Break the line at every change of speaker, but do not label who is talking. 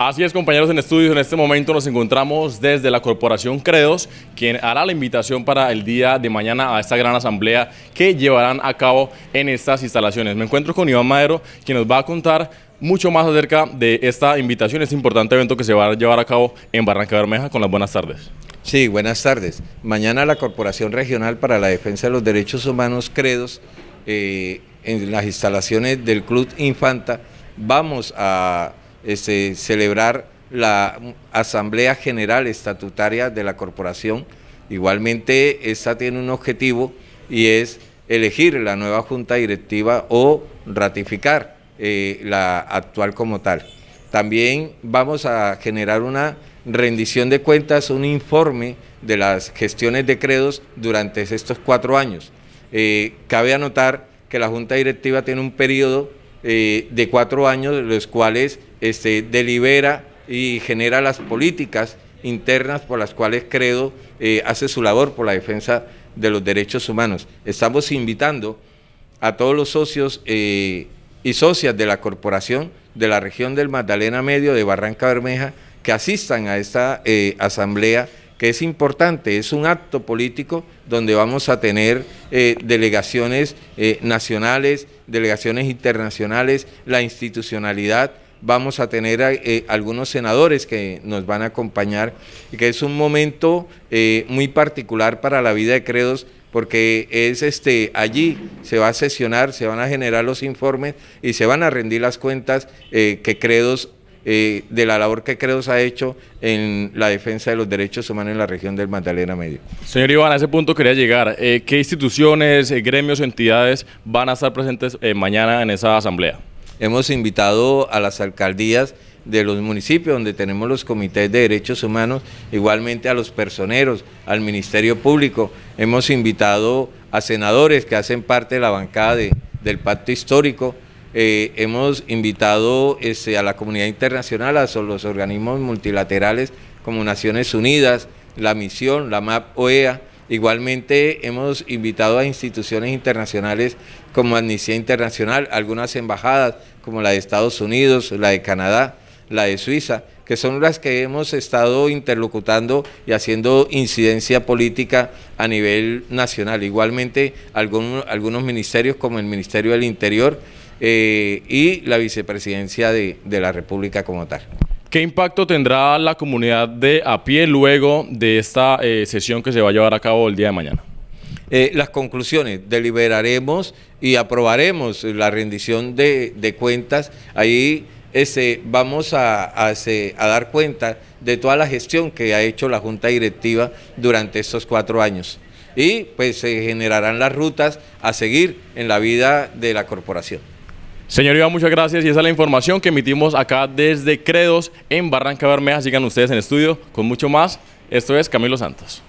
Así es, compañeros en estudios, en este momento nos encontramos desde la Corporación Credos, quien hará la invitación para el día de mañana a esta gran asamblea que llevarán a cabo en estas instalaciones. Me encuentro con Iván Madero, quien nos va a contar mucho más acerca de esta invitación, este importante evento que se va a llevar a cabo en Barranca Bermeja con las buenas tardes. Sí, buenas tardes. Mañana la Corporación Regional para la Defensa de los Derechos
Humanos Credos, eh, en las instalaciones del Club Infanta, vamos a este, celebrar la Asamblea General Estatutaria de la Corporación. Igualmente, esta tiene un objetivo y es elegir la nueva Junta Directiva o ratificar eh, la actual como tal. También vamos a generar una rendición de cuentas, un informe de las gestiones de credos durante estos cuatro años. Eh, cabe anotar que la Junta Directiva tiene un periodo eh, de cuatro años, los cuales este, delibera y genera las políticas internas por las cuales Credo eh, hace su labor por la defensa de los derechos humanos. Estamos invitando a todos los socios eh, y socias de la corporación de la región del Magdalena Medio de Barranca Bermeja que asistan a esta eh, asamblea que es importante, es un acto político donde vamos a tener delegaciones nacionales, delegaciones internacionales, la institucionalidad vamos a tener eh, algunos senadores que nos van a acompañar y que es un momento eh, muy particular para la vida de Credos porque es este allí se va a sesionar, se van a generar los informes y se van a rendir las cuentas eh, que Credos de la labor que Credos ha hecho en la defensa de los derechos humanos en la región del Magdalena Medio.
Señor Iván, a ese punto quería llegar. ¿Qué instituciones, gremios, entidades van a estar presentes mañana en esa asamblea? Hemos invitado
a las alcaldías de los municipios donde tenemos los comités de derechos humanos, igualmente a los personeros, al Ministerio Público. Hemos invitado a senadores que hacen parte de la bancada del pacto histórico. Eh, hemos invitado este, a la comunidad internacional, a los organismos multilaterales como Naciones Unidas, la Misión, la MAP OEA, Igualmente hemos invitado a instituciones internacionales como Amnistía Internacional, algunas embajadas como la de Estados Unidos, la de Canadá, la de Suiza, que son las que hemos estado interlocutando y haciendo incidencia política a nivel nacional. Igualmente algunos, ministerios como el Ministerio del Interior eh, y la Vicepresidencia de la República como tal.
¿Qué impacto tendrá la comunidad de a pie luego de esta eh, sesión que se va a llevar a cabo el día de mañana? Eh, las conclusiones.
Deliberaremos y aprobaremos la rendición de, cuentas. Ahí ese, vamos a, a, dar cuenta de toda la gestión que ha hecho la Junta Directiva durante estos cuatro años. Y pues se generarán las rutas
a seguir en la vida de la corporación. Señor muchas gracias y esa es la información que emitimos acá desde Credos en Barranca Bermeja. Sigan ustedes en estudio con mucho más. Esto es Camilo Santos.